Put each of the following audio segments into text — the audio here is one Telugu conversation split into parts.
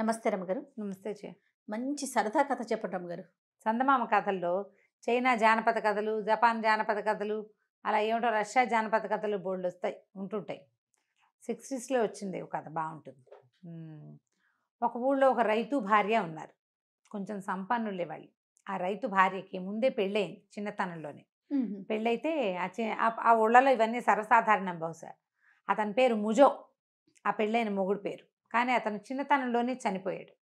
నమస్తే రమ్మగారు నమస్తే చే మంచి సరదా కథ చెప్పండి రమ్మగారు చందమామ కథల్లో చైనా జానపద కథలు జపాన్ జానపద కథలు అలా ఏమిటో రష్యా జానపద కథలు బోల్డ్ వస్తాయి ఉంటుంటాయి సిక్స్టీస్లో వచ్చింది ఒక కథ బాగుంటుంది ఒక ఊళ్ళో ఒక రైతు భార్య ఉన్నారు కొంచెం సంపన్నులే వాళ్ళు ఆ రైతు భార్యకి ముందే పెళ్ళయింది చిన్నతనంలోనే పెళ్ళైతే ఆ ఊళ్ళలో ఇవన్నీ సర్వసాధారణం బహుశా అతని పేరు ముజో ఆ పెళ్ళైన మొగుడు పేరు కానీ అతను చిన్నతనంలోనే చనిపోయాడు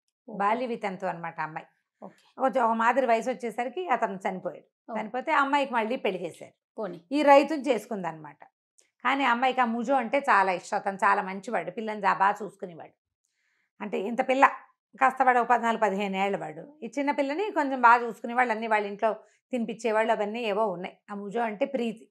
బాల్య వితంతో అనమాట అమ్మాయి ఒక మాదిరి వయసు వచ్చేసరికి అతను చనిపోయాడు చనిపోతే అమ్మాయికి మళ్ళీ పెళ్లి చేశారు ఈ రైతుని చేసుకుందనమాట కానీ అమ్మాయికి ఆ ముజో అంటే చాలా ఇష్టం అతను చాలా మంచివాడు పిల్లని బాగా చూసుకునేవాడు అంటే ఇంత పిల్ల కాస్త వాడు పద్నాలుగు పదిహేను ఏళ్ళ వాడు ఈ చిన్న పిల్లని కొంచెం బాగా చూసుకునేవాళ్ళు అన్నీ వాళ్ళ ఇంట్లో తినిపించేవాళ్ళు అవన్నీ ఏవో ఉన్నాయి ఆ ముజో అంటే ప్రీతి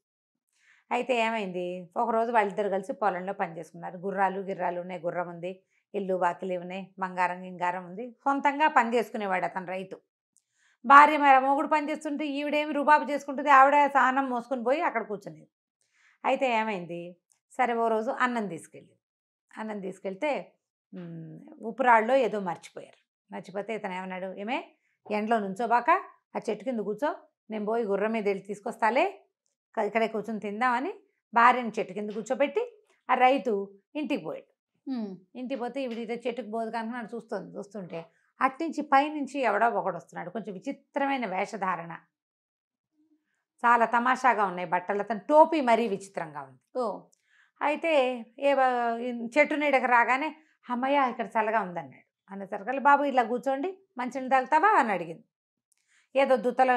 అయితే ఏమైంది ఒకరోజు వాళ్ళిద్దరు కలిసి పొలంలో పనిచేసుకున్నారు గుర్రాలు గిర్రాలు ఉన్నాయి గుర్రం ఉంది ఇల్లు వాకిలి ఉన్నాయి బంగారం గింగారం ఉంది సొంతంగా పని చేసుకునేవాడు అతను రైతు భార్య మరి మొగుడు పని చేస్తుంటే ఈవిడేమి రూబాబు చేసుకుంటుంది ఆవిడ సానం మోసుకొని పోయి అక్కడ కూర్చునేది అయితే ఏమైంది సరే ఓ రోజు అన్నం తీసుకెళ్ళి అన్నం తీసుకెళ్తే ఉప్పురాళ్ళలో ఏదో మర్చిపోయారు మర్చిపోతే ఇతను ఏమన్నాడు ఏమే ఎండలో నుంచోబాక ఆ చెట్టు కింద కూర్చో నేను పోయి గుర్రం మీద వెళ్ళి తీసుకొస్తాలే ఇక్కడే కూర్చొని తిందామని భార్యను చెట్టు కింద కూర్చోబెట్టి ఆ రైతు ఇంటికి పోయాడు ఇంటికి పోతే ఇవిడ చెట్టుకు పోదు కనుక చూస్తుంది చూస్తుంటే అట్నుంచి పైనుంచి ఎవడో ఒకడు వస్తున్నాడు కొంచెం విచిత్రమైన వేషధారణ చాలా తమాషాగా ఉన్నాయి బట్టలు అతను టోపీ మరీ విచిత్రంగా ఉంది ఓ అయితే ఏ చెట్టు నీడకు రాగానే అమ్మయ్య ఇక్కడ చల్లగా ఉందన్నాడు అనేసరికల్లా బాబు ఇలా కూర్చోండి మంచిని తాగుతావా అని అడిగింది ఏదో దుత్తల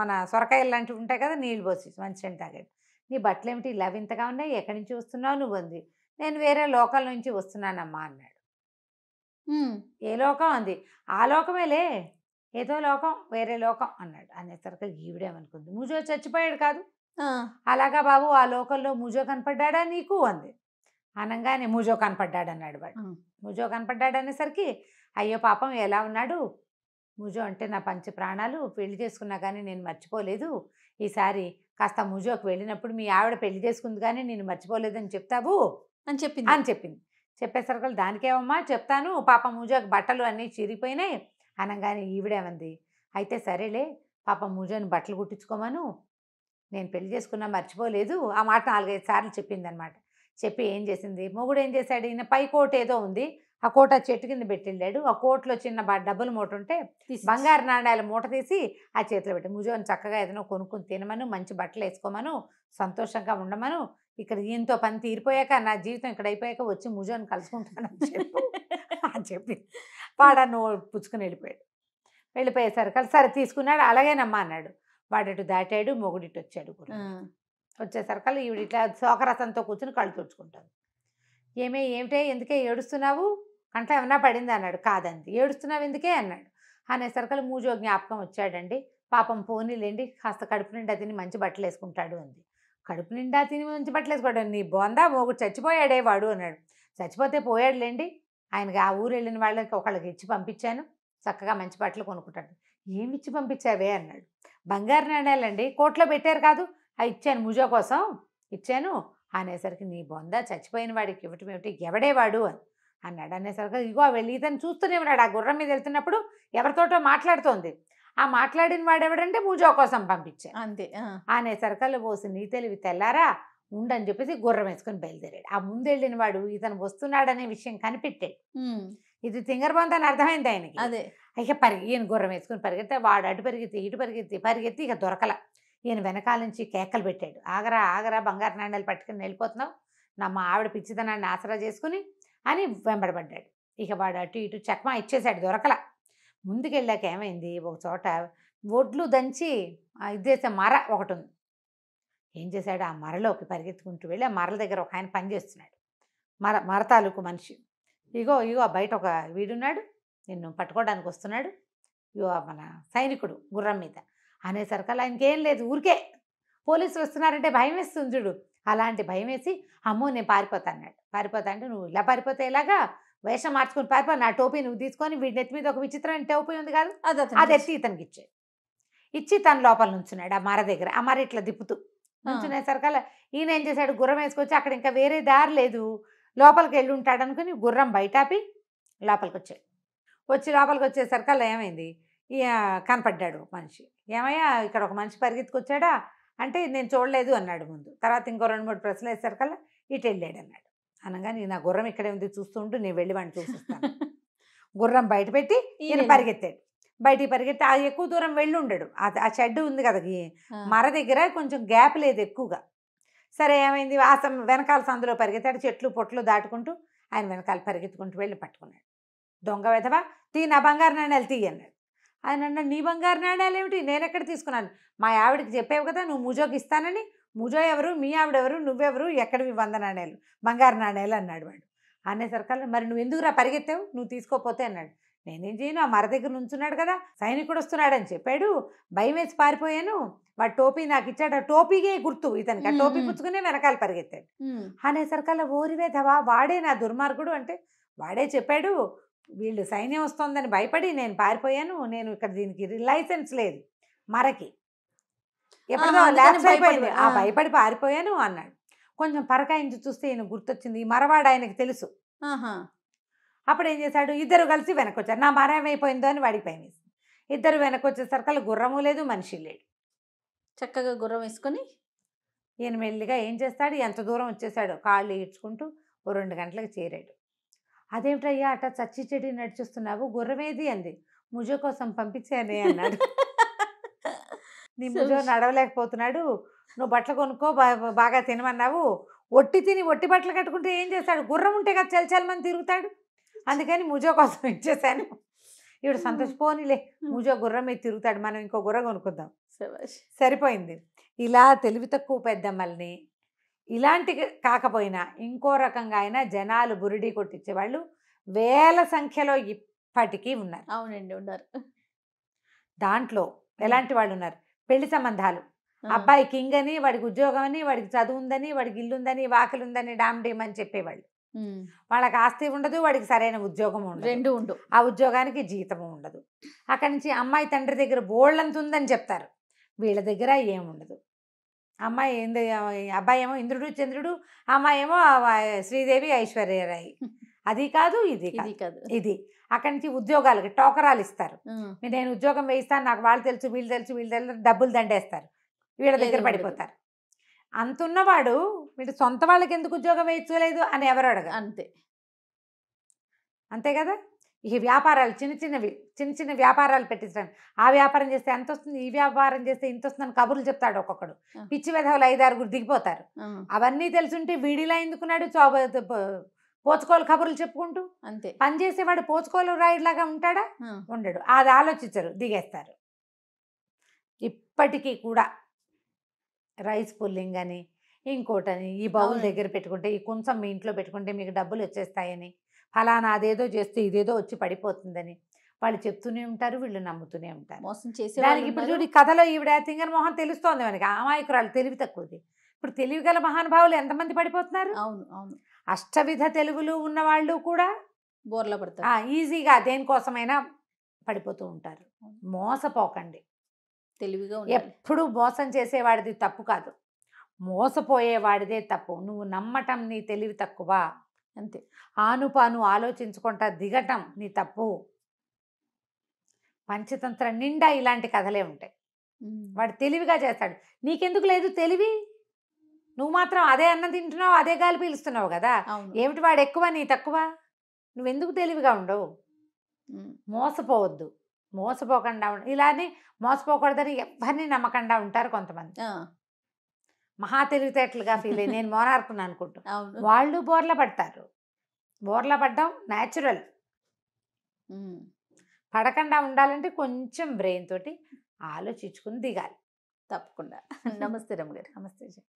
మన సొరకాయలు లాంటివి ఉంటాయి కదా నీళ్ళు పోసి మంచి తాగాడు నీ బట్టలు ఏమిటి ఇలా వింతగా ఉన్నాయి ఎక్కడి నుంచి వస్తున్నావు నువ్వు అంది నేను వేరే లోకల్ నుంచి వస్తున్నానమ్మా అన్నాడు ఏ లోకం అంది ఆ లోకమేలే ఏదో లోకం వేరే లోకం అన్నాడు అనేసరికి ఈవిడేమనుకుంది ముజో చచ్చిపోయాడు కాదు అలాగా బాబు ఆ లోకల్లో ముజో కనపడ్డా నీకు అంది అనంగానే ముజో కనపడ్డాడు అన్నాడు వాడు ముజో కనపడ్డాడు అనేసరికి అయ్యో పాపం ఎలా ఉన్నాడు ముజో అంటే నా పంచ ప్రాణాలు పెళ్లి చేసుకున్నా కానీ నేను మర్చిపోలేదు ఈసారి కాస్త ముజోకి వెళ్ళినప్పుడు మీ ఆవిడ పెళ్లి చేసుకుంది కానీ నేను మర్చిపోలేదని చెప్తావు అని చెప్పింది అని చెప్పింది చెప్పేసరికి దానికేమమ్మా చెప్తాను పాప మూజాకి బట్టలు అన్నీ చిరిపోయినాయి అనగానే ఈవిడేమంది అయితే సరేలే పాప మూజాని బట్టలు కుట్టించుకోమను నేను పెళ్లి చేసుకున్నా మర్చిపోలేదు ఆ మాట నాలుగైదు సార్లు అనమాట చెప్పి ఏం చేసింది మొగుడు ఏం చేశాడు ఈయన పై కోట ఏదో ఉంది ఆ కోట చెట్టు కింద పెట్టిళ్ళాడు ఆ కోట్లో చిన్న డబ్బులు మూట ఉంటే బంగారు నాణ్యాల మూట తీసి ఆ చేతిలో పెట్టి మూజోని చక్కగా ఏదైనా కొనుక్కుని తినమను మంచి బట్టలు వేసుకోమను సంతోషంగా ఉండమను ఇక్కడ దీంతో పని తీరిపోయాక నా జీవితం ఇక్కడ అయిపోయాక వచ్చి ముజోని కలుసుకుంటానని చెప్పి అని చెప్పి వాడను పుచ్చుకుని వెళ్ళిపోయాడు వెళ్ళిపోయేసరి కలిసి సరే తీసుకున్నాడు అలాగేనమ్మా అన్నాడు వాడటు దాటాడు మొగుడిటి వచ్చాడు కూడా వచ్చేసరికల్లా ఈవిడ ఇట్లా శోకరసంతో కూర్చుని కళ్ళు తుడుచుకుంటాను ఏమే ఏమిటే ఎందుకే ఏడుస్తున్నావు కంట ఏమన్నా పడింది అన్నాడు కాదంది ఏడుస్తున్నావు ఎందుకే అన్నాడు అనేసరికల్లా మూజో జ్ఞాపకం వచ్చాడండి పాపం పోనీలేండి కాస్త కడుపు నుండి అతని మంచి బట్టలు వేసుకుంటాడు అంది కడుపు నిండా తిని ఉంచి పట్టలేసుకోవడం నీ బొందా మొగుడు చచ్చిపోయాడే వాడు అన్నాడు చచ్చిపోతే పోయాడులేండి ఆయనకి ఆ ఊరు వెళ్ళిన వాళ్ళకి ఒకళ్ళకి ఇచ్చి పంపించాను చక్కగా మంచి బట్టలు కొనుక్కుంటాడు ఏమి ఇచ్చి పంపించావే అన్నాడు బంగారు నాణ్యాలండి కోట్లో పెట్టారు కాదు ఆ ఇచ్చాను ముజో కోసం ఇచ్చాను అనేసరికి నీ బొంద చచ్చిపోయిన వాడికి ఇవ్వటం ఏమిటి ఎవడేవాడు అని అన్నాడు అనేసరికి ఇగో వెళ్ళి ఇతను చూస్తూనే ఉన్నాడు ఆ గుర్రం మీద వెళ్తున్నప్పుడు ఎవరితోటో మాట్లాడుతోంది ఆ మాట్లాడిన వాడెవడంటే పూజ కోసం పంపించే అంతే ఆనే సరకలు పోసి నీ తెలివి తెల్లారా ఉండని చెప్పేసి గుర్రం వేసుకుని బయలుదేరాడు ఆ ముందెళ్ళిన వాడు ఇతను వస్తున్నాడనే విషయం కనిపెట్టాడు ఇది తింగరబంత్ అని అర్థమైంది ఆయనకి అదే ఇక పరిగి ఈయన గుర్రం వేసుకుని పరిగెత్తే వాడు అటు పరిగెత్తి ఇటు పరిగెత్తి పరిగెత్తి ఇక దొరకల ఈయన వెనకాల నుంచి కేకలు పెట్టాడు ఆగరా ఆగరా బంగారు నాణ్యాలు పట్టుకుని వెళ్ళిపోతున్నావు నా మా ఆవిడ పిచ్చిదనాన్ని ఆసరా చేసుకుని అని వెంబడబడ్డాడు ఇక వాడు అటు ఇటు చక్మా ఇచ్చేశాడు దొరకలా ముందుకెళ్ళాక ఏమైంది ఒక చోట ఒడ్లు దంచి ఇది చేసే మర ఒకటి ఉంది ఏం చేశాడు ఆ మరలోకి పరిగెత్తుకుంటూ వెళ్ళి ఆ మరల దగ్గర ఒక ఆయన పనిచేస్తున్నాడు మర మర తాలూకు మనిషి ఇగో ఇగో బయట ఒక వీడున్నాడు నిన్ను పట్టుకోవడానికి వస్తున్నాడు ఇగో మన సైనికుడు గుర్రం మీద అనేసరికల్లా ఆయనకేం లేదు ఊరికే పోలీసులు వస్తున్నారంటే భయం వేస్తుంది చూడు అలాంటి భయం వేసి అమ్మో నేను పారిపోతా అన్నాడు పారిపోతా అంటే నువ్వు ఇలా పారిపోతే ఇలాగా వేషం మార్చుకుని పాప నా టోపీ నువ్వు తీసుకొని వీడి నెత్తి మీద ఒక విచిత్రమైన టోపీ ఉంది కాదు అది ఎత్తి ఇతనికి ఇచ్చే ఇచ్చి తన లోపల నుంచున్నాడు ఆ మర దగ్గర ఆ మర ఇట్లా దిప్పుతూ నుంచునే నుంచునేసరికల్లా ఈయన ఏం చేశాడు గుర్రం వేసుకొచ్చి అక్కడ ఇంకా వేరే దారి లేదు లోపలికి వెళ్ళి ఉంటాడు అనుకుని గుర్రం ఆపి లోపలికి వచ్చాడు వచ్చి లోపలికి వచ్చేసరికల్ ఏమైంది కనపడ్డాడు ఒక మనిషి ఏమయ్యా ఇక్కడ ఒక మనిషి పరిగెత్తుకొచ్చాడా అంటే నేను చూడలేదు అన్నాడు ముందు తర్వాత ఇంకో రెండు మూడు ప్రశ్నలు వేసరికల్లా ఇటు వెళ్ళాడు అన్నాడు అనగా నీ నా గుర్రం ఇక్కడే ఉంది చూస్తుంటూ నేను వెళ్ళి వాడిని చూసిస్తాను గుర్రం బయట పెట్టి ఈయన పరిగెత్తాడు బయటికి పరిగెత్తి ఆ ఎక్కువ దూరం వెళ్ళి ఉండడు ఆ షెడ్ ఉంది కదా మర దగ్గర కొంచెం గ్యాప్ లేదు ఎక్కువగా సరే ఏమైంది ఆ వెనకాల సందులో పరిగెత్తాడు చెట్లు పొట్లు దాటుకుంటూ ఆయన వెనకాల పరిగెత్తుకుంటూ వెళ్ళి పట్టుకున్నాడు దొంగ వెధవా తీ నా బంగారు నాణ్యాలు తీయి అన్నాడు ఆయన అన్నాడు నీ బంగారు నాణ్యాలు ఏమిటి నేను ఎక్కడ తీసుకున్నాను మా ఆవిడకి చెప్పావు కదా నువ్వు ముజోకి ఇస్తానని ముజో ఎవరు మీ ఆవిడెవరు నువ్వెవరు ఎక్కడివి వంద నాణేలు బంగారు నాణేలు అన్నాడు వాడు అనేసరికల్లా మరి నువ్వు ఎందుకురా పరిగెత్తావు నువ్వు తీసుకోపోతే అన్నాడు నేనేం చేయను ఆ మర దగ్గర నుంచున్నాడు కదా సైనికుడు అని చెప్పాడు భయం వేసి పారిపోయాను వాడు టోపీ నాకు ఇచ్చాడు ఆ టోపీకే గుర్తు ఇతనికి ఆ టోపీ పుచ్చుకునే వెనకాల పరిగెత్తాడు అనేసరికల్లా ఓరివేధవా వాడే నా దుర్మార్గుడు అంటే వాడే చెప్పాడు వీళ్ళు సైన్యం వస్తుందని భయపడి నేను పారిపోయాను నేను ఇక్కడ దీనికి లైసెన్స్ లేదు మరకి ఎప్పుడో ల్యాప్స్ అయిపోయింది ఆ భయపడి పారిపోయాను అన్నాడు కొంచెం పరకాయించి చూస్తే ఈయన గుర్తొచ్చింది ఈ మరవాడు ఆయనకు తెలుసు అప్పుడు ఏం చేశాడు ఇద్దరు కలిసి వెనకొచ్చారు నా మరం అయిపోయిందో అని వాడికి పైన ఇద్దరు వెనకొచ్చేసరికి గుర్రము లేదు మనిషి లేడు చక్కగా గుర్రం వేసుకొని ఈయన మెల్లిగా ఏం చేస్తాడు ఎంత దూరం వచ్చేసాడు కాళ్ళు ఇచ్చుకుంటూ ఓ రెండు గంటలకు చేరాడు అదేమిటయ్యా అట్ట చచ్చి చెడి నడిచిస్తున్నావు గుర్రమేది అంది ముజ కోసం పంపించానే అన్నాడు నీ ముందు నడవలేకపోతున్నాడు నువ్వు బట్టలు కొనుక్కో బాగా తినమన్నావు ఒట్టి తిని ఒట్టి బట్టలు కట్టుకుంటే ఏం చేస్తాడు గుర్రం ఉంటే కదా చలిచలమని తిరుగుతాడు అందుకని ముజో కోసం ఇచ్చేసాను ఇవిడు సంతోషపోనిలే ముజో గుర్రం మీద తిరుగుతాడు మనం ఇంకో గుర్ర కొనుక్కుందాం సరిపోయింది ఇలా తెలివి తక్కువ పెద్దమ్మల్ని ఇలాంటి కాకపోయినా ఇంకో రకంగా అయినా జనాలు బురిడి కొట్టించేవాళ్ళు వేల సంఖ్యలో ఇప్పటికీ ఉన్నారు అవునండి ఉన్నారు దాంట్లో ఎలాంటి వాళ్ళు ఉన్నారు పెళ్లి సంబంధాలు అబ్బాయి కింగ్ అని వాడికి ఉద్యోగం అని వాడికి చదువు ఉందని వాడికి ఇల్లు ఉందని వాకిలు ఉందని డామ్ డేమ్ అని చెప్పేవాళ్ళు వాళ్ళకి ఆస్తి ఉండదు వాడికి సరైన ఉద్యోగం ఉండదు రెండు ఉండు ఆ ఉద్యోగానికి జీతము ఉండదు అక్కడి నుంచి అమ్మాయి తండ్రి దగ్గర బోళ్ళంత ఉందని చెప్తారు వీళ్ళ దగ్గర ఏముండదు అమ్మాయి ఎందు అబ్బాయి ఏమో ఇంద్రుడు చంద్రుడు అమ్మాయి ఏమో శ్రీదేవి ఐశ్వర్యరాయి అది కాదు ఇది కాదు ఇది అక్కడి నుంచి ఉద్యోగాలకి టోకరాలు ఇస్తారు నేను ఉద్యోగం వేయిస్తాను నాకు వాళ్ళు తెలుసు వీళ్ళు తెలుసు వీళ్ళు తెలుసు డబ్బులు దండేస్తారు వీళ్ళ దగ్గర పడిపోతారు అంతున్నవాడు వీడు సొంత వాళ్ళకి ఎందుకు ఉద్యోగం వేయించలేదు అని ఎవరు అడగ అంతే అంతే కదా ఈ వ్యాపారాలు చిన్న చిన్నవి చిన్న చిన్న వ్యాపారాలు పెట్టించడం ఆ వ్యాపారం చేస్తే ఎంత వస్తుంది ఈ వ్యాపారం చేస్తే ఇంత వస్తుందని కబుర్లు చెప్తాడు ఒక్కొక్కడు పిచ్చి విధవులు ఐదారుగురు దిగిపోతారు అవన్నీ తెలుసుంటే వీడిలా ఎందుకున్నాడు పోచుకోవాలి కబుర్లు చెప్పుకుంటూ అంతే పని చేసేవాడు పోచుకోవాలి రాయిలాగా ఉంటాడా ఉండడు అది ఆలోచించరు దిగేస్తారు ఇప్పటికీ కూడా రైస్ పుల్లింగ్ అని ఇంకోటని ఈ బౌల్ దగ్గర పెట్టుకుంటే ఈ కొంచెం మీ ఇంట్లో పెట్టుకుంటే మీకు డబ్బులు వచ్చేస్తాయని ఫలానా అదేదో చేస్తే ఇదేదో వచ్చి పడిపోతుందని వాళ్ళు చెప్తూనే ఉంటారు వీళ్ళు నమ్ముతూనే ఉంటారు మోసం చేసే దానికి ఇప్పుడు చూడు కథలో ఈవిడ తింగర్ మొహం తెలుస్తోంది మనకి అమాయకురాలు తెలివి తక్కువది ఇప్పుడు తెలివి గల మహానుభావులు ఎంతమంది పడిపోతున్నారు అవును అవును అష్టవిధ తెలుగులు ఉన్నవాళ్ళు కూడా బోర్ల పడతారు ఈజీగా దేనికోసమైనా పడిపోతూ ఉంటారు మోసపోకండి తెలివిగా ఎప్పుడు మోసం చేసేవాడిది తప్పు కాదు మోసపోయేవాడిదే తప్పు నువ్వు నమ్మటం నీ తెలివి తక్కువ అంతే ఆనుపాను ఆలోచించుకుంటా దిగటం నీ తప్పు పంచతంత్ర నిండా ఇలాంటి కథలే ఉంటాయి వాడు తెలివిగా చేస్తాడు నీకెందుకు లేదు తెలివి నువ్వు మాత్రం అదే అన్నం తింటున్నావు అదే గాలి పీలుస్తున్నావు కదా ఏమిటి వాడు ఎక్కువ నీ తక్కువ నువ్వెందుకు తెలివిగా ఉండవు మోసపోవద్దు మోసపోకుండా ఇలానే మోసపోకూడదని ఎవరిని నమ్మకుండా ఉంటారు కొంతమంది మహా తెలివితేటలుగా ఫీల్ అయ్యి నేను మోనార్కుని అనుకుంటున్నాను వాళ్ళు బోర్ల పడతారు బోర్ల పడ్డం న్యాచురల్ పడకుండా ఉండాలంటే కొంచెం బ్రెయిన్ తోటి ఆలోచించుకుని దిగాలి తప్పకుండా నమస్తే రమ్మ గారు నమస్తే